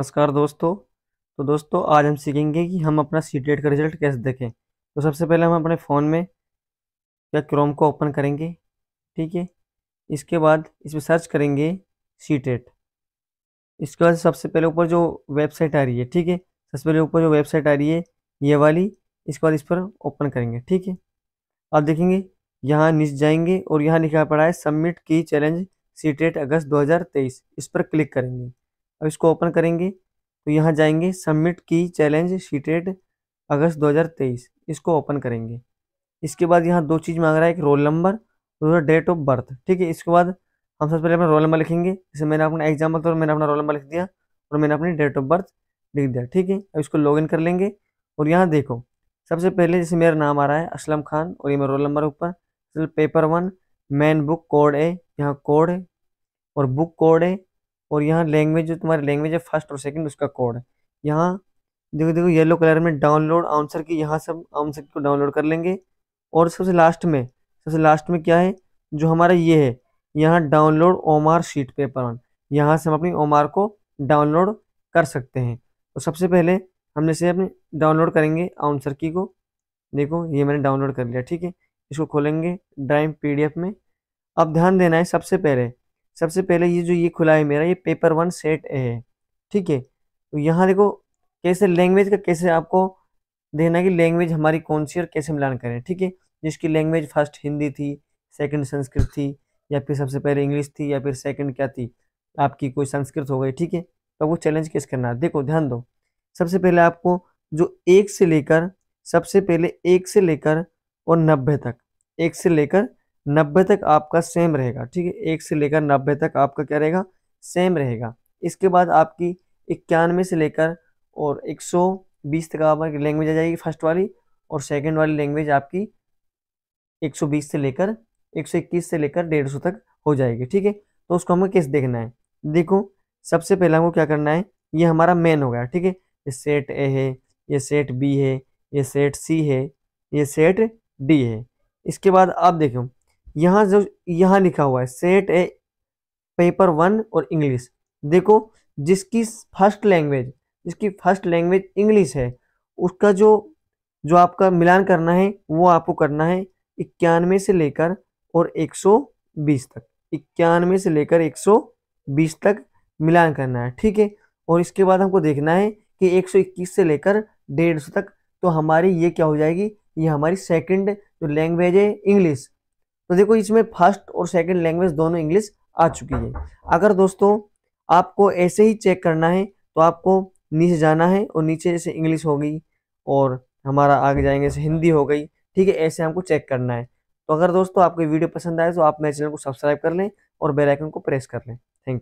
नमस्कार दोस्तों तो दोस्तों आज हम सीखेंगे कि हम अपना सी टेट का रिजल्ट कैसे देखें तो सबसे पहले हम अपने फ़ोन में या क्रोम को ओपन करेंगे ठीक है इसके बाद इसमें सर्च करेंगे सी टेट इसके बाद सबसे पहले ऊपर जो वेबसाइट आ रही है ठीक है सबसे पहले ऊपर जो वेबसाइट आ रही है ये वाली इसके बाद इस पर ओपन करेंगे ठीक है आप देखेंगे यहाँ निच जाएंगे और यहाँ लिखा पड़ा है सबमिट की चैलेंज सी टेट अगस्त तेईस इस पर क्लिक करेंगे अब इसको ओपन करेंगे तो यहाँ जाएंगे सबमिट की चैलेंज शीटेड अगस्त 2023 इसको ओपन करेंगे इसके बाद यहाँ दो चीज़ मांग रहा है एक रोल नंबर दूसरा डेट ऑफ बर्थ ठीक है इसके बाद हम सबसे पहले अपना रोल नंबर लिखेंगे जैसे मैंने अपना एग्जाम्पल तो मैंने अपना रोल नंबर लिख दिया और मैंने अपनी डेट ऑफ बर्थ लिख दिया ठीक है अब इसको लॉग कर लेंगे और यहाँ देखो सबसे पहले जैसे मेरा नाम आ रहा है असलम खान और ये मेरा रोल नंबर ऊपर paper one main book code है यहाँ कोड है और बुक कोड है और यहाँ लैंग्वेज जो तुम्हारी लैंग्वेज है फर्स्ट और सेकंड उसका कोड है यहाँ देखो देखो येलो कलर में डाउनलोड आंसर की यहाँ सब आंसर को डाउनलोड कर लेंगे और सबसे लास्ट में सबसे लास्ट में क्या है जो हमारा ये है यहाँ download OMR sheet paper on यहाँ से हम अपनी ओमार को डाउनलोड कर सकते हैं तो सबसे पहले हमने से अपने डाउनलोड करेंगे आंसर की को देखो ये मैंने डाउनलोड कर लिया ठीक है इसको खोलेंगे ड्राइव एफ में अब ध्यान देना है सबसे पहले सबसे पहले ये जो ये खुला है मेरा ये पेपर वन सेट ए है ठीक है तो यहाँ देखो कैसे लैंग्वेज का कैसे आपको देना कि लैंग्वेज हमारी कौन सी और कैसे मिलान करें ठीक है जिसकी लैंग्वेज फर्स्ट हिंदी थी सेकंड संस्कृत थी या फिर सबसे पहले इंग्लिश थी या फिर सेकंड क्या थी आपकी कोई संस्कृत हो गई ठीक है तो वो चैलेंज कैसे करना है देखो ध्यान दो सबसे पहले आपको जो एक से लेकर सबसे पहले एक से लेकर और नब्बे तक एक से लेकर नब्बे तक आपका सेम रहेगा ठीक है एक से लेकर नब्बे तक आपका क्या रहेगा सेम रहेगा इसके बाद आपकी इक्यानवे से लेकर और एक सौ बीस तक आपकी लैंग्वेज आ जाएगी फर्स्ट वाली और सेकेंड वाली लैंग्वेज आपकी एक सौ बीस से लेकर एक सौ इक्कीस से लेकर डेढ़ सौ तक हो जाएगी ठीक है तो उसको हमें किस देखना है देखो सबसे पहले हमको क्या करना है ये हमारा मेन हो गया ठीक है ये सेट ए है ये सेट बी है ये सेट सी है ये सेट डी है इसके बाद आप देखो यहाँ जो यहाँ लिखा हुआ है सेट ए पेपर वन और इंग्लिश देखो जिसकी फर्स्ट लैंग्वेज जिसकी फर्स्ट लैंग्वेज इंग्लिश है उसका जो जो आपका मिलान करना है वो आपको करना है इक्यानवे से लेकर और 120 तक इक्यानवे से लेकर 120 तक मिलान करना है ठीक है और इसके बाद हमको देखना है कि 121 से लेकर 150 तक तो हमारी ये क्या हो जाएगी ये हमारी सेकंड जो लैंग्वेज है इंग्लिश तो देखो इसमें फर्स्ट और सेकंड लैंग्वेज दोनों इंग्लिश आ चुकी है अगर दोस्तों आपको ऐसे ही चेक करना है तो आपको नीचे जाना है और नीचे जैसे इंग्लिश हो गई और हमारा आगे जाएंगे जैसे हिंदी हो गई ठीक है ऐसे हमको चेक करना है तो अगर दोस्तों आपको वीडियो पसंद आए तो आप मेरे चैनल को सब्सक्राइब कर लें और बेल आइकन को प्रेस कर लें थैंक यू